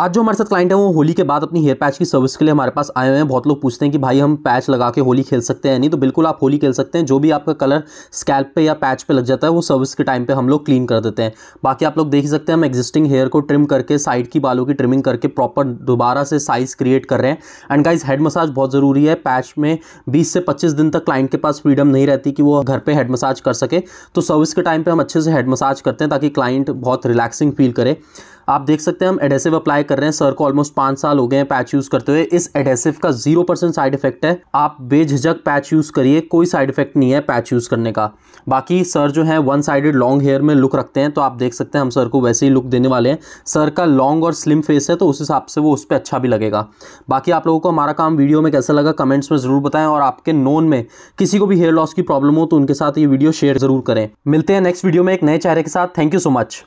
आज जो हमारे साथ क्लाइंट है वो होली के बाद अपनी हेयर पैच की सर्विस के लिए हमारे पास आए हुए हैं बहुत लोग पूछते हैं कि भाई हम पैच लगा के होली खेल सकते हैं नहीं तो बिल्कुल आप होली खेल सकते हैं जो भी आपका कलर स्कैल्प पे या पैच पे लग जाता है वो सर्विस के टाइम पे हम लोग क्लीन कर देते हैं बाकी आप लोग देख सकते हैं हम एग्जिस्टिंग हेयर को ट्रिम करके साइड की बालों की ट्रिमिंग करके प्रॉपर दोबारा से साइज़ क्रिएट कर रहे हैं एंड गाइज हेड मसाज बहुत ज़रूरी है पैच में बीस से पच्चीस दिन तक क्लाइंट के पास फ्रीडम नहीं रहती कि वो घर पर हेड मसाज कर सके तो सर्विस के टाइम पर हम अच्छे से हेड मसाज करते हैं ताकि क्लाइंट बहुत रिलैक्सिंग फील करे आप देख सकते हैं हम एडेसिव अप्लाई कर रहे हैं सर को ऑलमोस्ट पाँच साल हो गए हैं पैच यूज़ करते हुए इस एडेसिव का जीरो परसेंट साइड इफेक्ट है आप बेझिझक पैच यूज़ करिए कोई साइड इफेक्ट नहीं है पैच यूज़ करने का बाकी सर जो है वन साइडेड लॉन्ग हेयर में लुक रखते हैं तो आप देख सकते हैं हम सर को वैसे ही लुक देने वाले हैं सर का लॉन्ग और स्लिम फेस है तो उस हिसाब से वो उस पर अच्छा भी लगेगा बाकी आप लोगों को हमारा काम वीडियो में कैसा लगा कमेंट्स में ज़रूर बताएं और आपके नोन में किसी को भी हेयर लॉस की प्रॉब्लम हो तो उनके साथ ये वीडियो शेयर ज़रूर करें मिलते हैं नेक्स्ट वीडियो में एक नए चेहरे के साथ थैंक यू सो मच